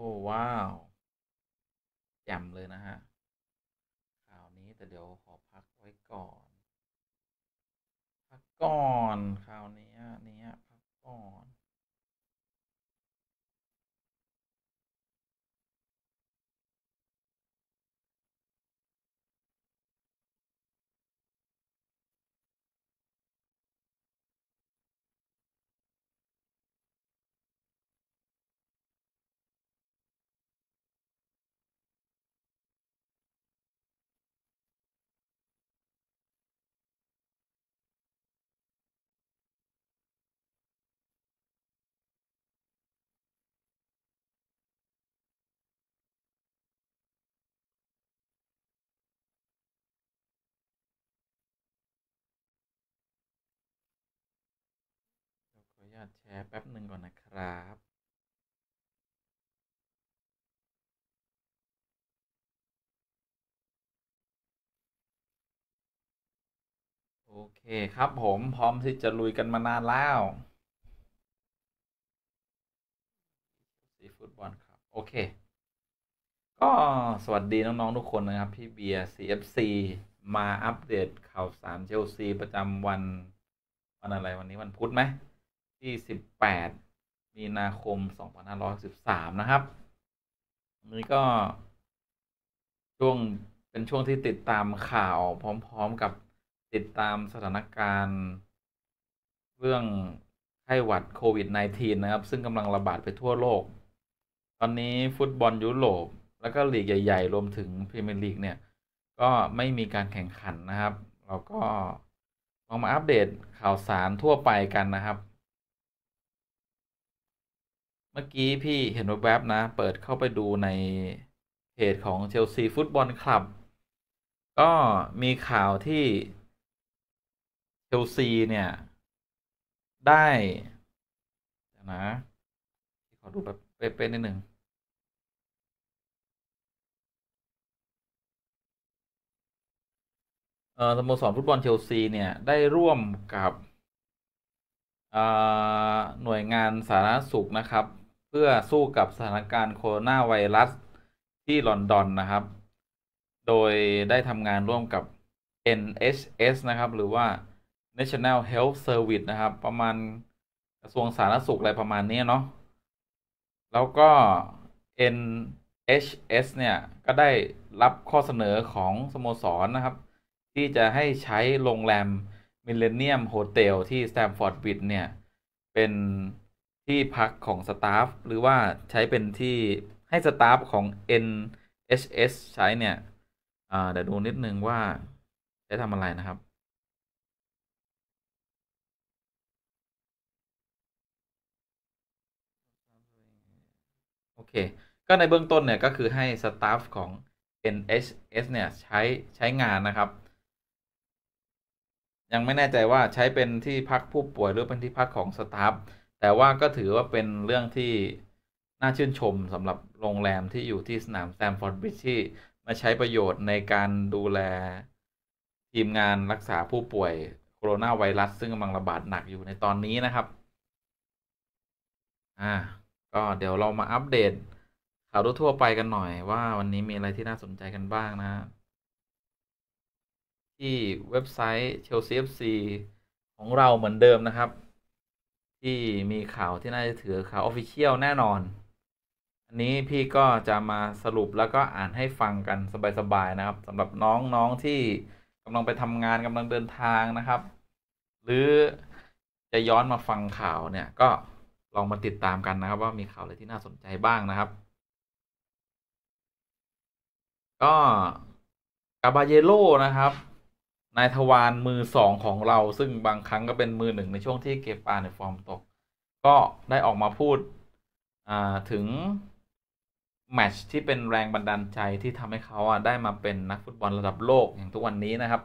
โอ้ว้าวแจ่มเลยนะฮะข่าวนี้แต่ เดี๋ยว ขอ พักไว้ก่อน พักก่อนครับาตแชร์แป๊บหนึ่งก่อนนะครับ โอเคครับผมพร้อม ที่ จะ ลุยกันมานานแล้วซีฟุตบอลครับโอเค ก็สวัสดี น้องๆ ทุกคนนะครับ พี่เบียร์ CFC มาอัปเดตข่าวสารเชลซี ประจำวันวัน อะไรวันนี้ วันพุธไหมที่18มีนาคม 2513นะครับนี่ก็ช่วงเป็นช่วงที่ติดตามข่าวพร้อม ๆ กับติดตามสถานการณ์เรื่องไข้หวัดโควิด -19 นะครับ ซึ่งกำลังระบาดไปทั่วโลก ตอนนี้ฟุตบอลยุโรปแล้วก็ ลีกใหญ่ ๆ รวมถึง พรีเมียร์ลีก เนี่ย ก็ไม่มีการแข่งขันนะครับ เราก็ลองมาอัปเดตข่าวสารทั่วไปกันนะครับมื่อกี้ พี่ เห็นแวบนะ เปิดเข้าไปดูในเพจของ เชลซีฟุตบอลคลับ ก็มีข่าวที่ เชลซี เนี่ย ได้ นะ ขอดู แบบเป๊ะๆนิดหนึ่งสโมสรฟุตบอลเชลซี เนี่ย ได้ร่วมกับหน่วยงานสาธารณสุขนะครับเพื่อสู้กับ สถานการณ์โคโรนาไวรัสที่ลอนดอน นะครับ โดยได้ทำงานร่วมกับ NHS นะครับ หรือว่า National Health Service นะครับ ประมาณกระทรวง สาธารณสุขอะไรประมาณนี้ เนาะ แล้วก็ NHS เนี่ยก็ได้รับข้อเสนอของ สโมสรนนะครับ ที่จะให้ใช้โรงแรมมิเลเนียมโฮเทลที่สแตมฟอร์ดวิทเนี่ยเป็นที่พักของสตาฟหรือว่าใช้เป็นที่ให้สตาฟของ NHS ใช้เนี่ยเดี๋ยวดูนิดนึงว่าใช้ทำอะไรนะครับ โอเค ก็ในเบื้องต้น เนี่ย ก็คือให้สตาฟของ NHS เนี่ย ใช้ใช้งานนะครับ ยังไม่แน่ใจว่าใช้เป็นที่พักผู้ป่วยหรือเป็นที่พักของสตาฟแต่ว่าก็ถือ ว่า เป็นเรื่องที่ น่า ชื่นชมสำหรับโรงแรมที่อยู่ที่สนามแซมฟอร์ดบิชที่ มาใช้ประโยชน์ในการดูแล ทีม งานรักษาผู้ป่วยโคโรนา ไวรัส ซึ่งกำลัง ระบาดหนักอยู่ในตอนนี้นะครับอ่าก็เดี๋ยวเรามาอัปเดตข่าว ทั่วไปกันหน่อยว่าวันนี้มีอะไรที่น่าสนใจกันบ้างนะ ที่เว็บไซต์ Chelsea FC ของเราเหมือนเดิมนะครับที่มีข่าวที่น่าจะถือข่าวออฟฟิเชียลแน่นอน อันนี้พี่ก็จะมาสรุปแล้วก็อ่านให้ฟังกันสบายๆนะครับสำหรับน้อง ๆ ที่กำลังไปทำงานกำลังเดินทางนะครับ หรือจะย้อนมาฟังข่าวเนี่ย ก็ลองมาติดตามกันนะครับ ว่ามีข่าวอะไรที่น่าสนใจบ้างนะครับ ก็กาบาเยโลนะครับนายทวารมือสองของเราซึ่งบางครั้งก็เป็นมือหนึ่งในช่วง ที่เกปาในฟอร์มตก ก็ได้ออกมาพูดถึง แมตช์ที่เป็นแรงบันดาลใจที่ทำให้เขาได้มาเป็นนักฟุตบอลระดับโลกอย่างทุกวันนี้นะครับ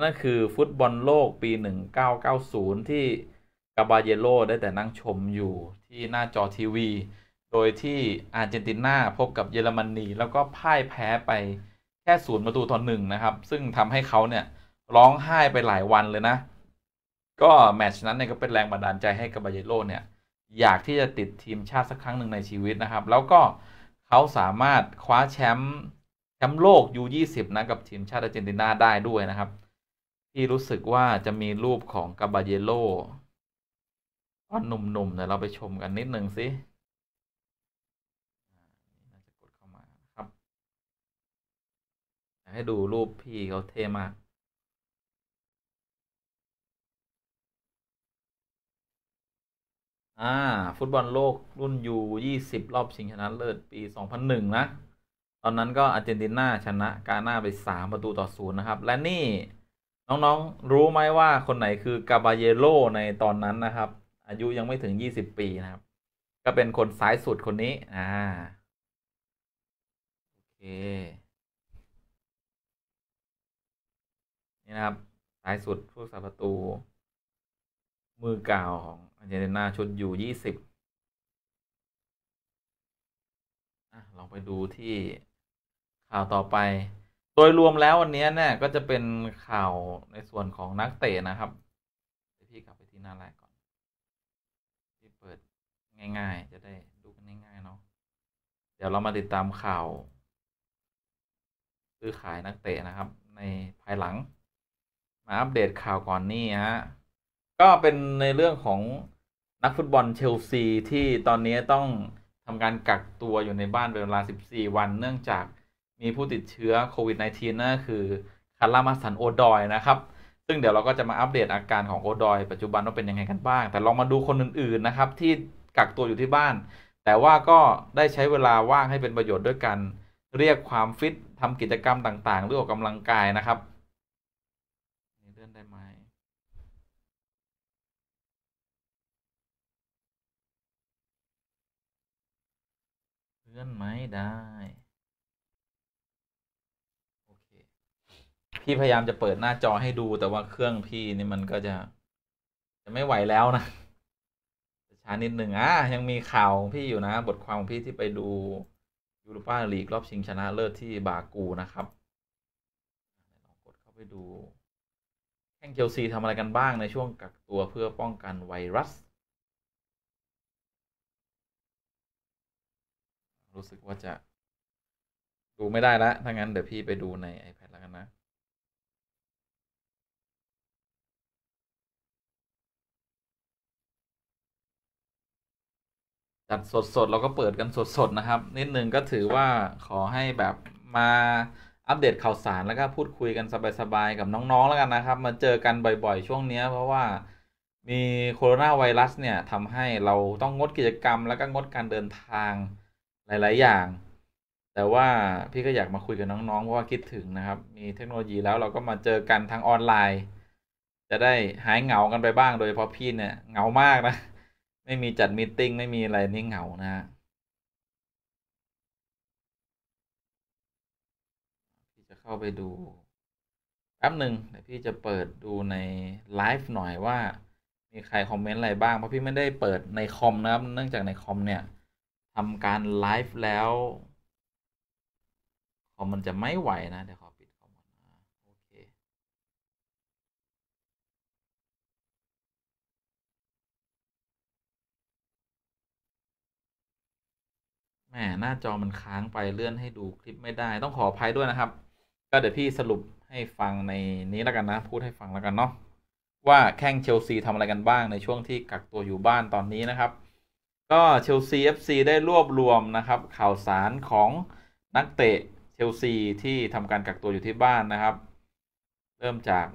นั่น คือฟุตบอลโลกปี 1990 ที่ กาบาเยโลได้แต่นั่งชมอยู่ที่หน้าจอทีวี โดยที่อาร์เจนตินาพบกับเยอรมนีแล้วก็พ่ายแพ้ไปแค่ศูนย์ประตูต่อหนึ่งนะครับ ซึ่งทำให้เขาเนี่ยร้องไห้ไปหลายวันเลยนะ ก็ แมตช์นั้น เนี่ย ก็เป็นแรงบันดาล ใจ ให้ กับบาเยโรเนี่ย อยากที่จะติดทีมชาติ สัก ครั้งหนึ่งในชีวิตนะครับ แล้วก็เขาสามารถคว้าแชมป์แชมป์โลก U20 นะ กับ ทีมชาติอาร์เจนตินาได้ด้วยนะครับ ที่รู้สึกว่าจะมีรูปของกาบาเยโลตอนหนุ่มๆเนี่ยเราไปชมกันนิดนึงสิให้ดูรูปพี่เขาเท่มากอ่า ฟุตบอลโลกรุ่นยูยี่สิบรอบชิงชนะเลิศปีสองพันหนึ่งนะ ตอนนั้นก็อาร์เจนตินาชนะ กาหน้าไปสามประตูต่อศูนย์นะครับ และนี่น้องๆรู้ไหมว่าคนไหนคือ กาบาเยโรในตอนนั้นนะครับ อายุยังไม่ถึงยี่สิบปีนะครับ ก็เป็นคนซ้ายสุด คนนี้ อ่าโอเคนี่ นะครับซ้ายสุดผู้สาประตูมือกาวของอาร์เจนตินาชุดอยู่ยี่สิบลอง ไปดูที่ข่าวต่อไปโดยรวมแล้ววันนี้เนี่ย ก็จะเป็นข่าวในส่วนของนักเตะนะครับพี่กลับไปที่หน้าแรกก่อน ที่เปิดง่าย ๆ จะได้ดูกันง่าย ๆ เนาะ เดี๋ยวเรามาติดตามข่าวซื้อขายนักเตะนะครับ ในภายหลัง มา อัปเดตข่าวก่อนนี่ฮะก็เป็นในเรื่องของนักฟุตบอลเชลซี ที่ตอนนี้ต้องทำการกักตัวอยู่ในบ้านเป็นเวลา 14 วัน เนื่องจากมีผู้ติดเชื้อโควิด -19 นั่นคือคาร์ามาสัน โอดอยนะครับ ซึ่งเดี๋ยวเราก็จะ มา อัปเดตอาการของโอดอยปัจจุบันว่าเป็นยัง ไง กันบ้าง แต่ ลอง มาดูคนอื่นๆนะครับ ที่กักตัวอยู่ที่บ้านแต่ว่าก็ได้ใช้เวลาว่างให้เป็นประโยชน์ด้วยกันเรียกความฟิตทำกิจกรรมต่างๆหรือออกกำลังกายนะครับเลื่อนได้ไหมื่อนไหมได้ โอเค พี่ พยายามจะเปิดหน้าจอให้ดูแต่ว่าเครื่องพี่ นี่ มันก็ จะจะไม่ไหวแล้วนะช้านิดหนึ่งอ่ะ ยังมีข่าว พี่อยู่นะ บทความของพี่ที่ไปดูยูโรปาลีก รอบชิงชนะเลิศที่บากูนะครับลองกดเข้าไปดู แข่งเชลซีทำอะไรกันบ้างในช่วงกักตัวเพื่อป้องกันไวรัสรู้สึกว่าจะดูไม่ได้ละถ้างั้นเดี๋ยว พี่ไปดูใน iPad แล้วกันนะ จัดสด ๆ เราก็เปิดกันสด ๆ นะครับ นิดนึงก็ถือว่าขอให้แบบมาอัปเดตข่าวสารแล้ว ก็ พูดคุยกันสบาย ๆ กับน้อง ๆ แล้ว กันนะครับ มา เจอกัน บ่อยๆ ช่วงนี้ เพราะว่ามีโคโรนาไวรัส เนี่ยทำให้เราต้องงดกิจกรรม แล้วก็งดการเดินทางหลาย ๆ อย่าง แต่ว่าพี่ก็อยากมาคุยกับน้อง ๆ เพราะว่าคิดถึงนะครับ มีเทคโนโลยีแล้วเราก็มาเจอกันทางออนไลน์ จะได้ หาย เหงากันไปบ้าง โดยเพราะพี่เนี่ย เหงามากนะ ไม่มีจัด มีติ้ง ไม่มี อะไร นี่เหงา นะฮะ พี่จะเข้าไปดูแป๊บหนึ่งเดี๋ยวพี่ จะ เปิดดูในไลฟ์หน่อยว่ามีใครคอมเมนต์อะไรบ้าง เพราะพี่ไม่ได้เปิดในคอมนะครับ เนื่องจากในคอมเนี่ยทำ การ ไลฟ์แล้วคอมมันจะไม่ไหว นะ เดี๋ยวขอปิดคอมก่นะโอเคแหมหน้าจอมันค้างไปเลื่อนให้ดูคลิปไม่ได้ ต้องขออภัยด้วยนะครับ ก็ เดี๋ยว พี่สรุปให้ฟังในนี้แล้วกันนะ พูดให้ฟังแล้วกัน เนาะว่าแข้งเชลซีทำอะไรกันบ้างในช่วงที่ กักตัวอยู่บ้านตอนนี้นะครับก็เชลซี FC ได้รวบรวมนะครับ ข่าวสารของนักเตะเชลซี ที่ทำการกักตัวอยู่ที่บ้านนะครับ เริ่มจาก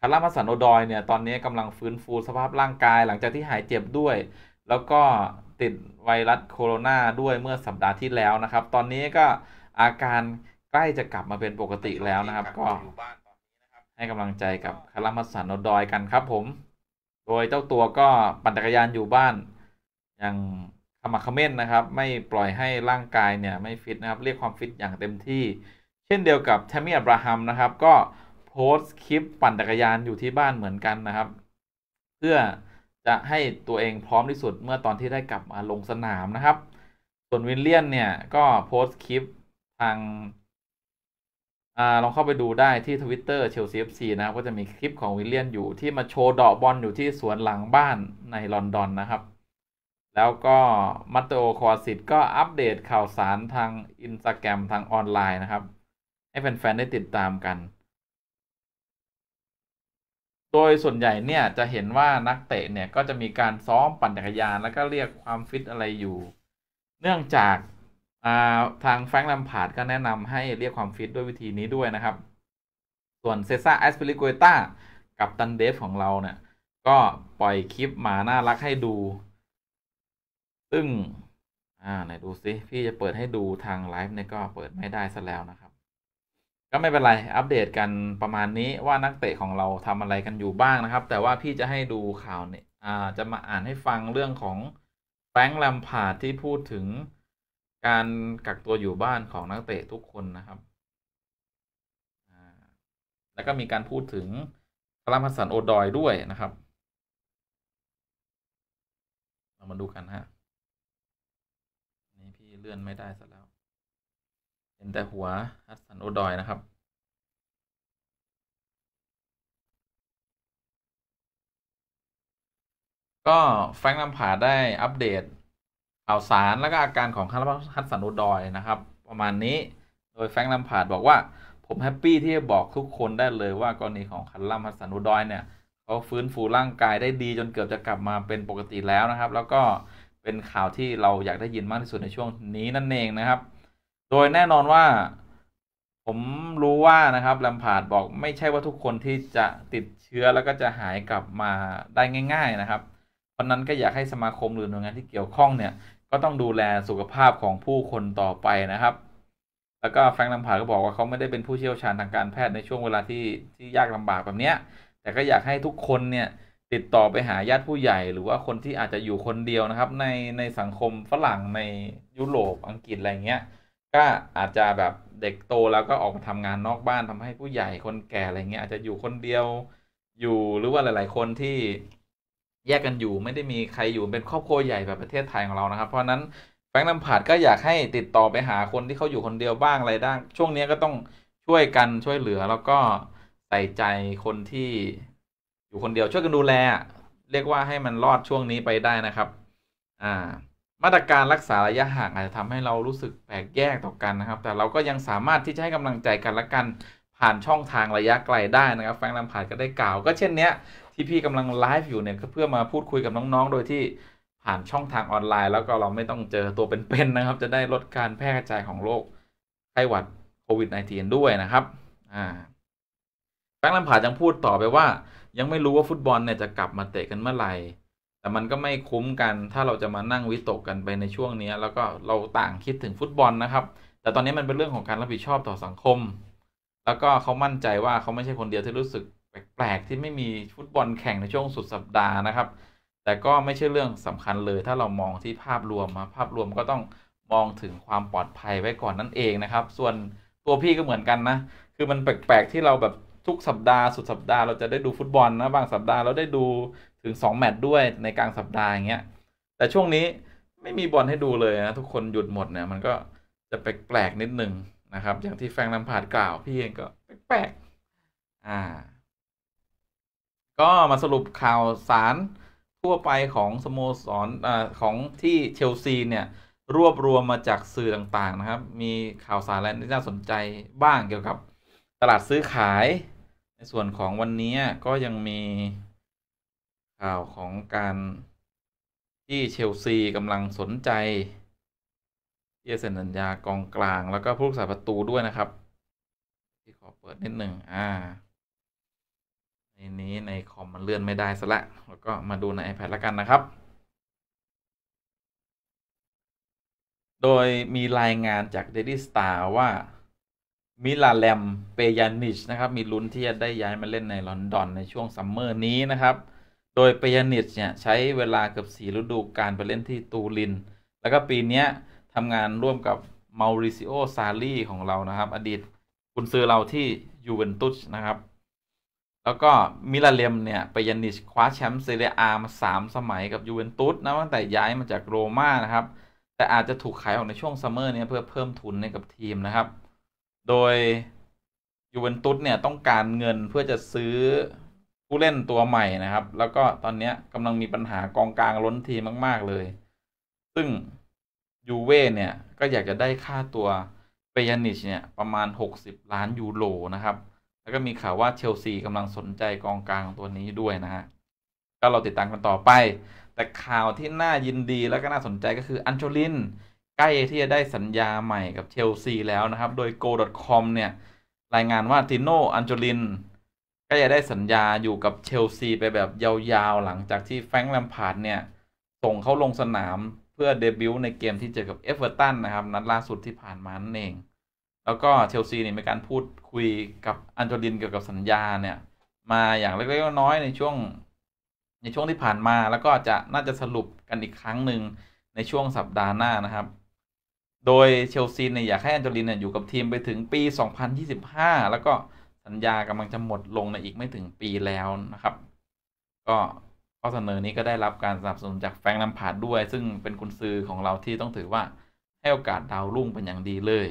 คาร์ลมาสันโอดอย เนี่ย ตอนนี้กำลังฟื้นฟูสภาพ ร่างกายหลังจากที่หาย เจ็บ ด้วย แล้วก็ติดไวรัส โคโรนา ด้วยเมื่อสัปดาห์ที่แล้วนะครับ ตอนนี้ก็อาการใกล้จะกลับมาเป็นปกติแล้วนะครับ ก็ให้กำลังใจกับคาร์ลมาสันโอดอยกันครับผมโดยเจ้าตัวก็ปั่นจักรยานอยู่บ้านยังขมักขม้นนะครับ ไม่ปล่อยให้ร่างกาย เนี่ยไม่ฟิตนะครับ เรียกความ ฟิต อย่างเต็มที่ เช่นเดียวกับแทมมี่อับราฮัมนะครับ ก็โพสต์คลิป ปั่นจักรยานอยู่ที่บ้านเหมือนกันนะครับ เพื่อจะให้ตัวเองพร้อมที่สุดเมื่อตอนที่ได้ กลับ มา ลงสนามนะครับ ส่วนวินเลียนเนี่ยก็โพสต์คลิปทางลองเข้าไปดูได้ที่ทวิตเตอร์เชลซีเอฟซีนะครับก็จะมีคลิปของวิลเลียนอยู่ ที่มาโชว์ดอกบอลอยู่ที่สวนหลังบ้านในลอนดอนนะครับแล้วก็ มัตโตคอสิต ก็อัปเดตข่าวสารทางอินสตาแกรมทางออนไลน์นะครับ ให้แฟนๆได้ติดตามกัน โดยส่วนใหญ่เนี่ย จะเห็นว่านัก เตะเนี่ย ก็จะมีการซ้อมปั่นจักรยานแล้ว ก็เรียกความ ฟิต อะไรอยู่ เนื่องจากาทางแฟรงค์ลัมพาร์ดก็แนะนำให้เรียกความฟิตด้วยวิธีนี้ด้วยนะครับ ส่วนเซซ่าแอสเปริโกเอต้ากับตันเดฟของเราเนี่ยก็ปล่อยคลิปหมาน่ารักให้ดูซึ่งอ่า ไหนดูซิพี่จะเปิดให้ดูทาง ไลฟ์เนี่ยก็เปิดไม่ได้ซะแล้วนะครับ ก็ไม่ เป็น ไร อัปเดตกันประมาณนี้ว่านักเตะของเราทำอะไรกันอยู่บ้างนะครับ แต่ว่า พี่จะให้ดูข่าวเนี่ยอ่า จะมาอ่านให้ฟังเรื่องของแฟงค์ลัมพาดที่พูดถึงการ กักตัวอยู่บ้านของนักเตะทุกคนนะครับ แล้วก็มีการพูดถึงคลามฮัสันโอดอยด้วยนะครับ เรามาดูกันฮะเลื่อน ไม่ ได้ซะแล้ว เห็นแต่หัวฮัตสันโอดอยนะครับ ก็แฟรงค์ำผาได้อัปเดต ข่าวสารและก็อาการของฮัตสันโอดอยนะครับ ประมาณนี้ โดยแฟงนำผาดบอกว่า ผมแฮปปี้ที่จะบอก ทุก คน ได้เลย ว่ากรณีของคันลัมฮัสสันอุดอยเนี่ยเขาฟื้นฟูร่างกายได้ดีจนเกือบจะกลับมาเป็นปกติแล้วนะครับ แล้วก็เป็นข่าวที่เราอยากได้ยินมากที่สุดในช่วงนี้นั่นเองนะครับ โดยแน่นอนว่า ผมรู้ว่า นะ ครับ ลำพาด บอกไม่ใช่ว่าทุกคนที่จะติดเชื้อแล้วก็จะหายกลับมาได้ง่าย ๆนะครับ เพราะนั้นก็อยากให้ สมาคมหรือหน่วยงานที่เกี่ยวข้องเนี่ย ก็ต้องดูแล สุขภาพของผู้คนต่อไปนะครับ แล้วก็แฟรง์ลำพาดก็บอกว่าเขาไม่ได้เป็นผู้เชี่ยวชาญทางการแพทย์ในช่วงเวลาที่ที่ยากลำบากแบบเนี้ยแต่ก็อยากให้ทุกคนเนี่ยติดต่อไปหาญาติผู้ใหญ่ หรือว่าคนที่อาจจะอยู่คนเดียวนะครับ ในในสังคมฝรั่งในยุโรปอังกฤษอะไรเงี้ย ก็อาจจะแบบเด็กโตแล้วก็ออกมาทำงานนอกบ้านทำให้ผู้ใหญ่คนแก่อะไรเงี้ยอาจจะอยู่คนเดียวอยู่หรือว่าหลาย ๆ คนที่แยกกันอยู่ไม่ได้มีใครอยู่เป็นครอบครัวใหญ่แบบประเทศไทยของเรานะครับ เพราะนั้นแฟงน้ำผาดก็อยากให้ติดต่อไปหาคนที่เขาอยู่คนเดียวบ้างอะไรได้ช่วงนี้ก็ต้องช่วยกันช่วยเหลือแล้วก็ใส่ใจคนที่อยู่คนเดียวช่วยกันดูแลเรียกว่าให้มันรอดช่วงนี้ไปได้นะครับอ่ามาตรการรักษาระยะห่างอาจจะทำให้เรารู้สึกแปลกแยกต่อกันนะครับ แต่เราก็ยังสามารถที่จะให้กำลังใจกันและกันผ่านช่องทางระยะไกลได้นะครับ แฟงลำผ่านก็ได้กล่าว ก็เช่นเนี้ย ที่พี่กำลังไลฟ์อยู่ เนี่ยก็เพื่อมาพูดคุยกับ น้องๆ โดยที่ผ่านช่องทางออนไลน์ แล้วก็เราไม่ต้องเจอตัวเป็นๆนะครับจะได้ลดการแพร่กระจายของโรคไข้หวัดโควิด -19 ด้วยนะครับอ่าแฟงลำผ่านยังพูดต่อไปว่ายังไม่รู้ว่าฟุตบอลเนี่ยจะกลับมาเตะกันเมื่อไหร่ แต่มันก็ไม่คุ้มกัน ถ้าเราจะมานั่ง วิตก กันไปในช่วงนี้แล้วก็เราต่างคิดถึงฟุตบอลนะครับ แต่ตอนนี้มันเป็นเรื่องของการรับผิดชอบต่อสังคม แล้วก็เขามั่นใจว่าเขาไม่ใช่คนเดียวที่รู้สึก แปลกๆ ที่ไม่มีฟุตบอลแข่งในช่วงสุดสัปดาห์นะครับ แต่ก็ไม่ใช่เรื่องสำคัญเลย ถ้าเรามองที่ภาพรวมมาภาพรวมก็ต้องมองถึงความปลอดภัยไว้ก่อนนั่นเองนะครับ ส่วนตัวพี่ก็เหมือนกันนะ คือมันแปลกๆ ที่เราแบบทุกสัปดาห์สุดสัปดาห์เรา จะ ได้ดูฟุตบอลนะบาง สัปดาห์เราได้ดูถึงสองแมตช์ด้วยในกลางสัปดาห์อย่างเงี้ยแต่ช่วงนี้ไม่มีบอลให้ดูเลยนะทุกคนหยุดหมดเนี่ยมันก็จะแปลกๆนิด นึง นะ ครับอย่างที่แฟงลำพาดกล่าวพี่เองก็แปลกๆอ่าก็มาสรุปข่าวสารทั่วไปของสโมสรอ่าของที่ เชลซีเนี่ย รวบรวมมาจากสื่อต่างๆนะครับ มีข่าวสารอะไรที่น่าสนใจบ้างเกี่ยวกับตลาด ซื้อขายในส่วนของวันนี้ก็ยังมีข่าวของการที่เชลซีกำลังสนใจที่จะเซ็นสัญญากองกลาง แล้วก็ผู้รักษา ประตูด้วยนะครับที่ขอเปิดนิดหนึ่งอ่าในนี้ใน คอม มันเลื่อนไม่ได้ซะละแล้วก็มาดูใน iPad ละกันนะครับ โดยมีรายงานจาก Daily Star ว่ามิลาแลมเปยานิชนะครับ มีลุ้น ที่จะได้ย้ายมาเล่นใน ลอนดอน ในช่วงซัมเมอร์ นี้นะครับ โดยเปยานิชเนี่ย ใช้เวลา เกือบสี่ฤดูกาลไป เล่นที่ตูริน แล้วก็ปีนี้ทำงานร่วมกับมาริซิโอซาลีของเรานะครับ อดีตคุณ ซื้อเราที่ ยูเวนตุสนะครับ แล้วก็มิลาเลมเนี่ยเปยานิชคว้าแชมป์เซเรียอามาสามสมัยกับยูเวนตุสนะตั้งแต่ย้ายมาจากโรม่านะครับแต่อาจจะถูกขายออกในช่วงซัมเมอร์นี้เพื่อเพิ่มทุนให้กับทีมนะครับโดยยูเวนตุสเนี่ยต้องการเงินเพื่อจะซื้อผู้เล่นตัวใหม่นะครับ แล้วก็ตอนนี้กำลังมีปัญหากองกลางล้นทีมาก ๆ เลย ซึ่ง ยูเว่เนี่ย ก็อยากจะได้ค่าตัวเปยานิชเนี่ยประมาณ 60 ล้านยูโรนะครับ แล้วก็มีข่าว ว่า เชลซีกำลังสนใจกองกลางตัวนี้ด้วย นะฮะก็เราติดตามกันต่อไปแต่ข่าวที่น่ายินดีและก็น่าสนใจก็คืออันโชลินใกล้ที่จะได้สัญญาใหม่กับเชลซีแล้วนะครับ โดย go.com เนี่ย รายงานว่าติโน อันโจลิน ก็จะ ได้สัญญาอยู่กับเชลซีไปแบบยาวๆ หลังจากที่แฟรงค์แลมพาร์ดเนี่ย ส่งเขาลงสนามเพื่อ เดบิวต์ในเกมที่เจอกับเอฟเวอร์ตันนะครับ นัดล่าสุดที่ผ่านมา นั่น เอง แล้วก็เชลซีเนี่ยมีการพูดคุยกับอันโจลินเกี่ยวกับสัญญาเนี่ย มาอย่างเล็กๆน้อยๆในช่วงในช่วงที่ผ่านมา แล้วก็จะน่าจะสรุปกันอีกครั้งหนึ่งในช่วงสัปดาห์หน้านะครับโดยเชลซีเนี่ยอยากให้ อันโจลินเนี่ย อยู่กับทีม ไป ถึงปี 2025 แล้วก็สัญญากำลัง จะ หมดลงในอีกไม่ถึงปีแล้วนะครับ ก็ข้อเสนอ นี้ ก็ได้รับการ สนับสนุนจากแฟรงค์ลัมพาร์ดด้วย ซึ่งเป็นกุนซือ ของเราที่ต้องถือว่า ให้ โอกาสดาวรุ่งเป็นอย่างดีเลย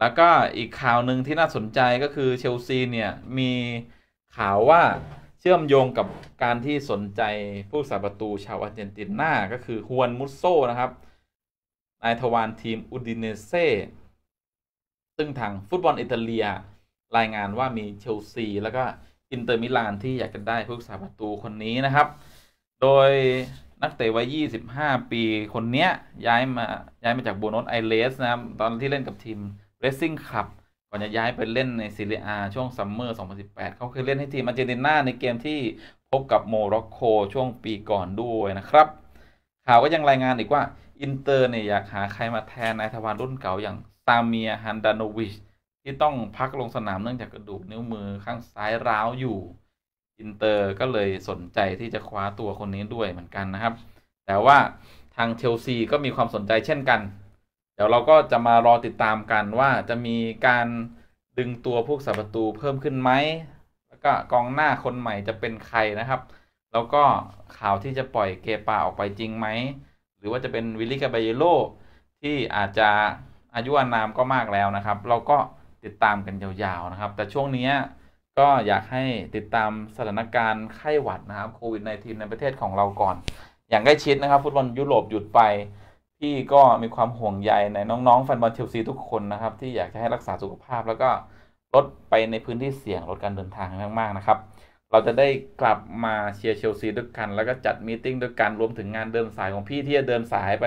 แล้วก็อีกข่าวหนึ่งที่น่าสนใจก็คือเชลซีเนี่ยมีข่าวว่าเชื่อมโยงกับการที่สนใจผู้สาประตูชาวอาร์เจนตินาก็คือฮวนมุสโซนะครับนายทวารทีมอุดินเนเซ่ซึ่งทางฟุตบอลอิตาเลียรายงานว่ามีเชลซี แล้วก็อินเตอร์มิลาน ที่อยากจะได้ผู้รักษาประตูคนนี้นะครับ โดยนัก เตะวัย 25 ปีคนนี้ย้ายมาย้าย มา จากโนอสไอเลสนะครับตอนที่เล่นกับทีมเรซซิ่งคลับ ก่อน จะย้ายไปเล่นใน ซีเรียอา ช่วงซัมเมอร์2018เขาเคยเล่นให้ทีมอาร์เจนตินาในเกมที่พบกับโมร็อกโกช่วงปีก่อนด้วยนะครับ ข่าวก็ยังรายงานอีกว่าอินเตอร์เนี่ยอยากหาใครมาแทนนายทวารรุ่นเก่าอย่างซาเมียฮันดานวิช ที่ต้องพักลงสนามเนื่องจากกระดูกนิ้ว มือข้างซ้ายร้าวอยู่ อินเตอร์ ก็เลยสนใจที่จะคว้าตัวคนนี้ด้วยเหมือนกันนะครับ แต่ว่าทาง เชลซี ก็มีความสนใจเช่นกัน เดี๋ยวเราก็จะมารอติดตามกันว่าจะมีการดึงตัวพวกสับประตูเพิ่มขึ้นไหมแล้วก็กองหน้าคนใหม่จะเป็นใครนะครับ แล้วก็ข่าวที่จะปล่อยเกปาออกไปจริงไหมรือ ว่า จะ เป็นวิลลิกาเบเยโลที่อาจจะอายุอานามก็มากแล้วนะครับ เราก็ติดตามกัน ยาวๆนะครับ แต่ช่วงนี้ก็อยากให้ติดตามสถานการณ์ไข้หวัดนะครับโควิด -19 ในประเทศของเราก่อน อย่าง ใกล้ ชิดนะครับฟุตบอลยุโรปหยุดไปพี่ก็มีความห่วง ใย ในน้องๆแฟนบอลเชลซีทุกคนนะครับ ที่อยากจะให้รักษาสุขภาพ แล้วก็ลดไปในพื้นที่เสี่ยงลดการเดินทางมากๆนะครับเราจะได้กลับมา เชียร์เชลซีด้วยกัน แล้วก็จัดมีติ้งด้วยกันรวมถึงงานเดินสายของพี่ที่จะเดินสายไป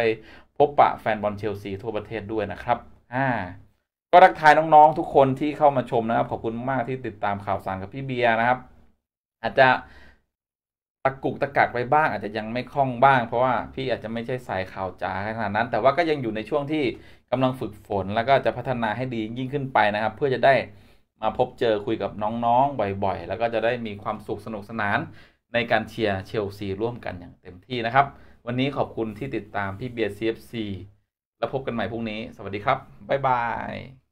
พบปะแฟนบอลเชลซีทั่ว ประเทศด้วยนะครับอ่าก็รักทายน้องๆ ทุกคนที่เข้ามาชมนะครับขอบคุณมากที่ติดตามข่าวสารกับพี่เบียร์นะครับ อาจจะตะกุกตะกักไปบ้าง อาจจะยังไม่คล่องบ้าง เพราะว่าพี่อาจจะไม่ใช่สายข่าวจ๋าขนาดนั้น แต่ว่าก็ยังอยู่ในช่วงที่กำลังฝึกฝนแล้วก็จะพัฒนาให้ดียิ่งขึ้นไปนะครับ เพื่อจะได้มา พบเจอคุยกับน้องๆบ่อยๆแล้วก็จะได้มีความสุขสนุกสนานในการเชียร์เชลซีร่วมกันอย่างเต็มที่นะครับ วันนี้ขอบคุณที่ติดตาม พี่ เบียร์ซีเอฟซี แล้ว พบกันใหม่ พรุ่ง นี้สวัสดีครับ บ๊าย บาย